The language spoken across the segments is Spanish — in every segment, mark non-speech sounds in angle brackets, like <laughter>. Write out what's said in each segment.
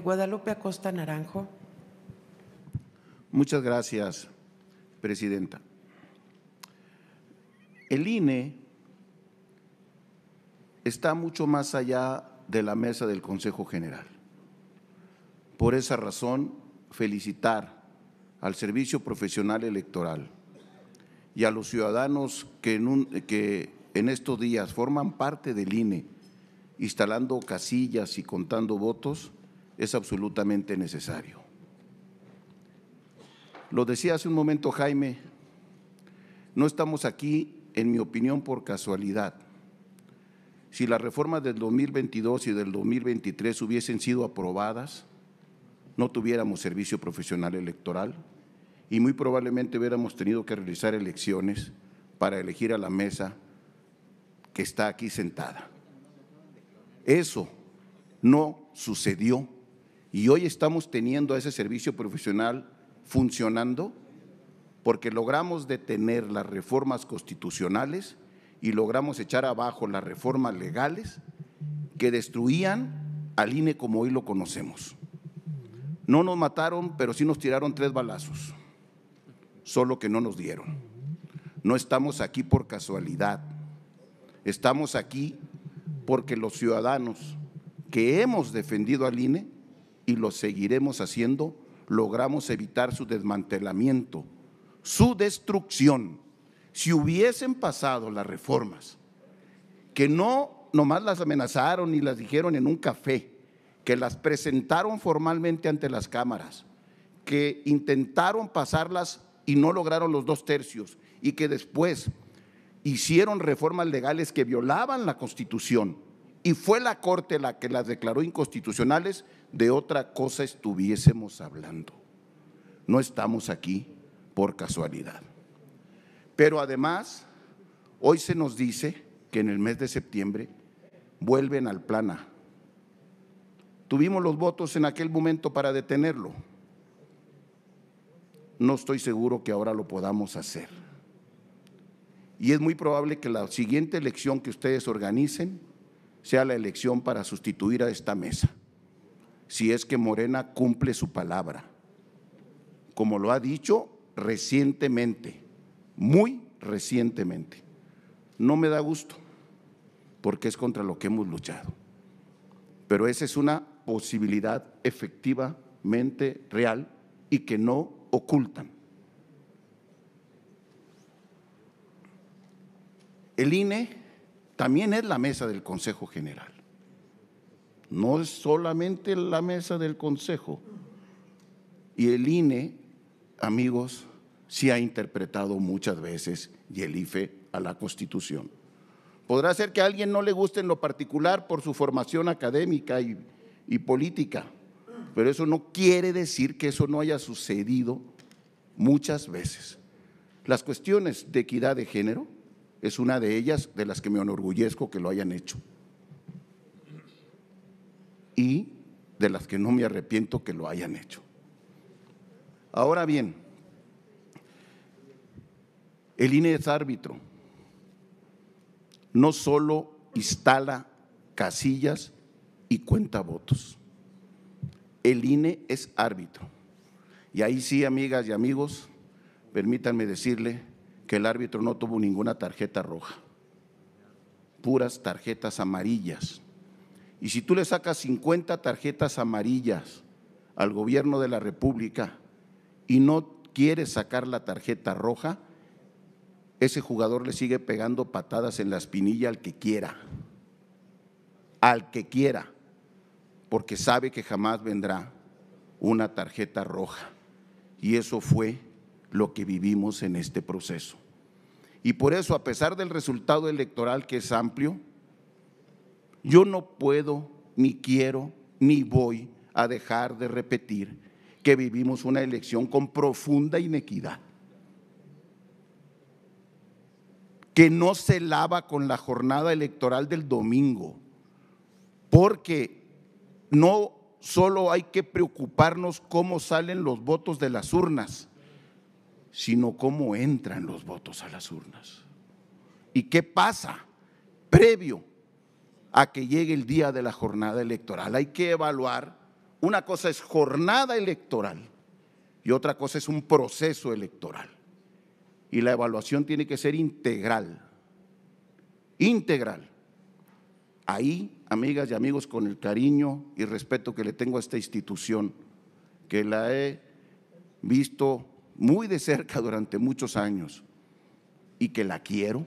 Guadalupe Acosta Naranjo. Muchas gracias, Presidenta. El INE está mucho más allá de la mesa del Consejo General. Por esa razón, felicitar al Servicio Profesional Electoral y a los ciudadanos que en, que en estos días forman parte del INE, instalando casillas y contando votos, es absolutamente necesario. Lo decía hace un momento Jaime, no estamos aquí, en mi opinión, por casualidad. Si las reformas del 2022 y del 2023 hubiesen sido aprobadas, no tuviéramos servicio profesional electoral y muy probablemente hubiéramos tenido que realizar elecciones para elegir a la mesa que está aquí sentada. Eso no sucedió y hoy estamos teniendo ese servicio profesional funcionando porque logramos detener las reformas constitucionales y logramos echar abajo las reformas legales que destruían al INE como hoy lo conocemos. No nos mataron, pero sí nos tiraron tres balazos, solo que no nos dieron. No estamos aquí por casualidad, estamos aquí porque los ciudadanos que hemos defendido al INE y lo seguiremos haciendo, logramos evitar su desmantelamiento, su destrucción. Si hubiesen pasado las reformas, que no nomás las amenazaron y las dijeron en un café, que las presentaron formalmente ante las cámaras, que intentaron pasarlas y no lograron los dos tercios, y que después hicieron reformas legales que violaban la Constitución, y fue la Corte la que las declaró inconstitucionales, de otra cosa estuviésemos hablando. No estamos aquí por casualidad. Pero además, hoy se nos dice que en el mes de septiembre vuelven al plana. Tuvimos los votos en aquel momento para detenerlo. No estoy seguro que ahora lo podamos hacer. Y es muy probable que la siguiente elección que ustedes organicen sea la elección para sustituir a esta mesa si es que Morena cumple su palabra, como lo ha dicho recientemente, muy recientemente. No me da gusto, porque es contra lo que hemos luchado, pero esa es una posibilidad efectivamente real y que no ocultan. El INE también es la mesa del Consejo General. No es solamente la mesa del Consejo. Y el INE, amigos, sí ha interpretado muchas veces y el IFE a la Constitución. Podrá ser que a alguien no le guste en lo particular por su formación académica y, y política, pero eso no quiere decir que eso no haya sucedido muchas veces. Las cuestiones de equidad de género es una de ellas de las que me enorgullezco que lo hayan hecho y de las que no me arrepiento que lo hayan hecho. Ahora bien, el INE es árbitro. No solo instala casillas y cuenta votos. El INE es árbitro. Y ahí sí, amigas y amigos, permítanme decirle que el árbitro no tuvo ninguna tarjeta roja, puras tarjetas amarillas y si tú le sacas 50 tarjetas amarillas al gobierno de la República y no quieres sacar la tarjeta roja, ese jugador le sigue pegando patadas en la espinilla al que quiera, al que quiera, porque sabe que jamás vendrá una tarjeta roja. Y eso fue lo que vivimos en este proceso. Y por eso, a pesar del resultado electoral que es amplio, yo no puedo, ni quiero, ni voy a dejar de repetir que vivimos una elección con profunda inequidad, que no se lava con la jornada electoral del domingo, porque no solo hay que preocuparnos cómo salen los votos de las urnas, sino cómo entran los votos a las urnas. ¿Y qué pasa previo a que llegue el día de la jornada electoral. Hay que evaluar, una cosa es jornada electoral y otra cosa es un proceso electoral. Y la evaluación tiene que ser integral, integral. Ahí, amigas y amigos, con el cariño y respeto que le tengo a esta institución, que la he visto muy de cerca durante muchos años y que la quiero,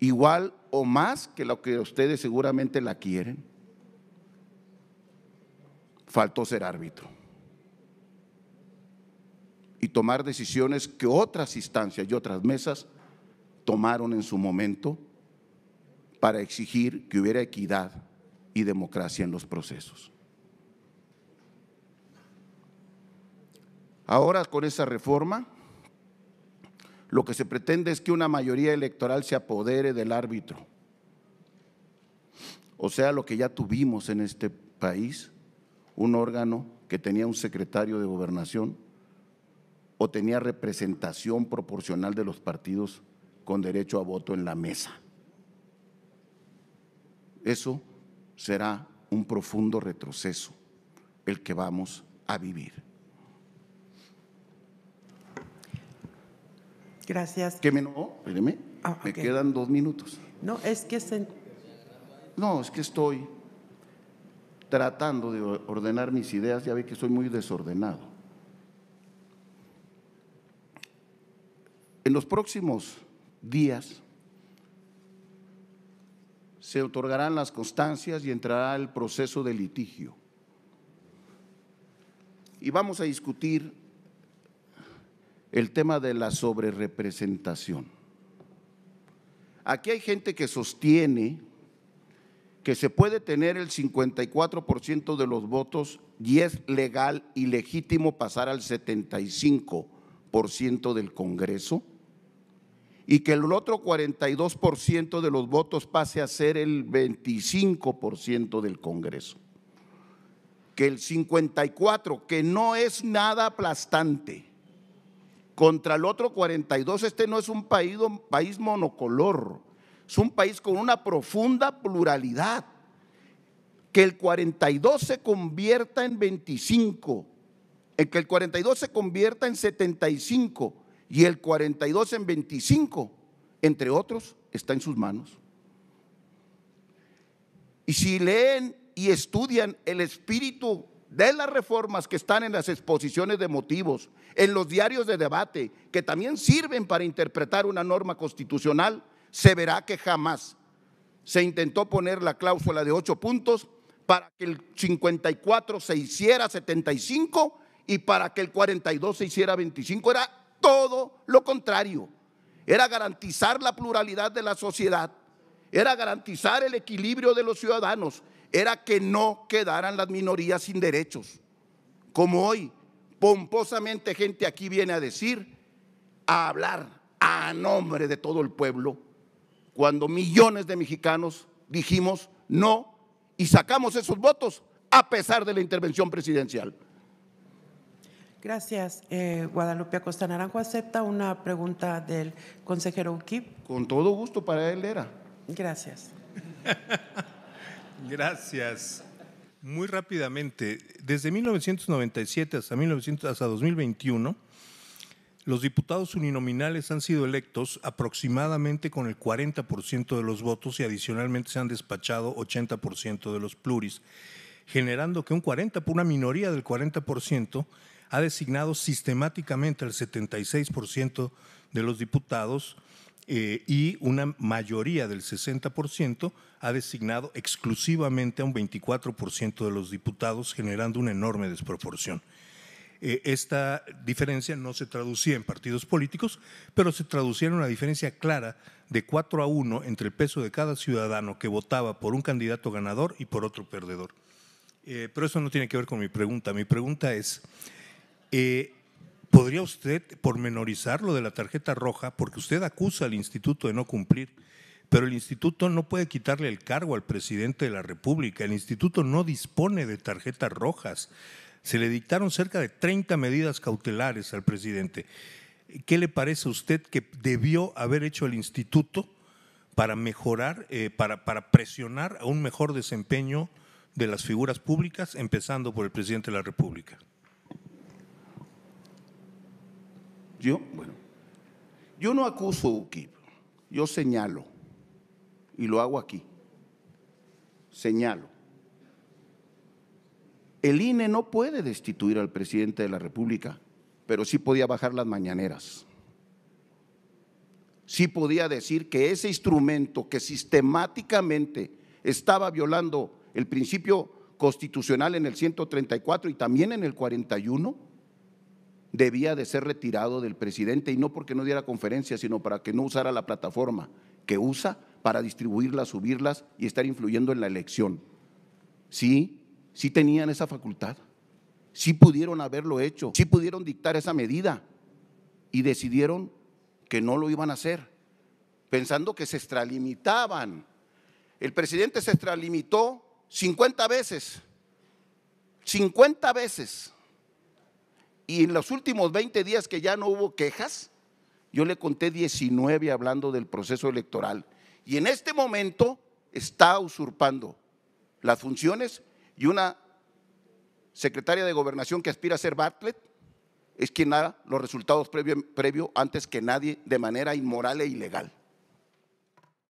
igual o más que lo que ustedes seguramente la quieren. Faltó ser árbitro y tomar decisiones que otras instancias y otras mesas tomaron en su momento para exigir que hubiera equidad y democracia en los procesos. Ahora con esa reforma lo que se pretende es que una mayoría electoral se apodere del árbitro. O sea, lo que ya tuvimos en este país, un órgano que tenía un secretario de gobernación o tenía representación proporcional de los partidos con derecho a voto en la mesa. Eso será un profundo retroceso el que vamos a vivir. Gracias. ¿Qué me no, espéreme. Ah, me quedan dos minutos. No, es que No, es que estoy tratando de ordenar mis ideas, ya ve que soy muy desordenado. En los próximos días se otorgarán las constancias y entrará el proceso de litigio. Y vamos a discutir el tema de la sobrerepresentación. Aquí hay gente que sostiene que se puede tener el 54% de los votos y es legal y legítimo pasar al 75% del Congreso y que el otro 42% de los votos pase a ser el 25% del Congreso. Que el 54, que no es nada aplastante, contra el otro 42. Este no es un país, monocolor, es un país con una profunda pluralidad. Que el 42 se convierta en 25, que el 42 se convierta en 75 y el 42 en 25, entre otros, está en sus manos. Y si leen y estudian el espíritu de las reformas que están en las exposiciones de motivos, en los diarios de debate, que también sirven para interpretar una norma constitucional, se verá que jamás se intentó poner la cláusula de ocho puntos para que el 54 se hiciera 75 y para que el 42 se hiciera 25. Era todo lo contrario. Era garantizar la pluralidad de la sociedad era garantizar el equilibrio de los ciudadanos, era que no quedaran las minorías sin derechos. Como hoy, pomposamente gente aquí viene a decir, a hablar a nombre de todo el pueblo, cuando millones de mexicanos dijimos no y sacamos esos votos a pesar de la intervención presidencial. Gracias. Eh, Guadalupe Acosta Naranjo acepta una pregunta del consejero UKIP. Con todo gusto, para él era. Gracias. <laughs> Gracias. Muy rápidamente, desde 1997 hasta, hasta 2021, los diputados uninominales han sido electos aproximadamente con el 40% de los votos y adicionalmente se han despachado 80% de los pluris, generando que un 40, una minoría del 40% ha designado sistemáticamente al 76% de los diputados eh, y una mayoría del 60% ha designado exclusivamente a un 24% de los diputados, generando una enorme desproporción. Eh, esta diferencia no se traducía en partidos políticos, pero se traducía en una diferencia clara de 4 a 1 entre el peso de cada ciudadano que votaba por un candidato ganador y por otro perdedor. Eh, pero eso no tiene que ver con mi pregunta. Mi pregunta es, ¿Podría usted pormenorizar lo de la tarjeta roja? Porque usted acusa al instituto de no cumplir, pero el instituto no puede quitarle el cargo al presidente de la República. El instituto no dispone de tarjetas rojas. Se le dictaron cerca de 30 medidas cautelares al presidente. ¿Qué le parece a usted que debió haber hecho el instituto para mejorar, eh, para, para presionar a un mejor desempeño de las figuras públicas, empezando por el presidente de la República? Yo, bueno, yo no acuso UKIP, yo señalo, y lo hago aquí, señalo. El INE no puede destituir al presidente de la República, pero sí podía bajar las mañaneras. Sí podía decir que ese instrumento que sistemáticamente estaba violando el principio constitucional en el 134 y también en el 41, debía de ser retirado del presidente y no porque no diera conferencias, sino para que no usara la plataforma que usa para distribuirlas, subirlas y estar influyendo en la elección. Sí, sí tenían esa facultad, sí pudieron haberlo hecho, sí pudieron dictar esa medida y decidieron que no lo iban a hacer, pensando que se extralimitaban. El presidente se extralimitó 50 veces, 50 veces y en los últimos 20 días que ya no hubo quejas, yo le conté 19 hablando del proceso electoral. Y en este momento está usurpando las funciones y una secretaria de gobernación que aspira a ser Bartlett es quien da los resultados previos antes que nadie de manera inmoral e ilegal.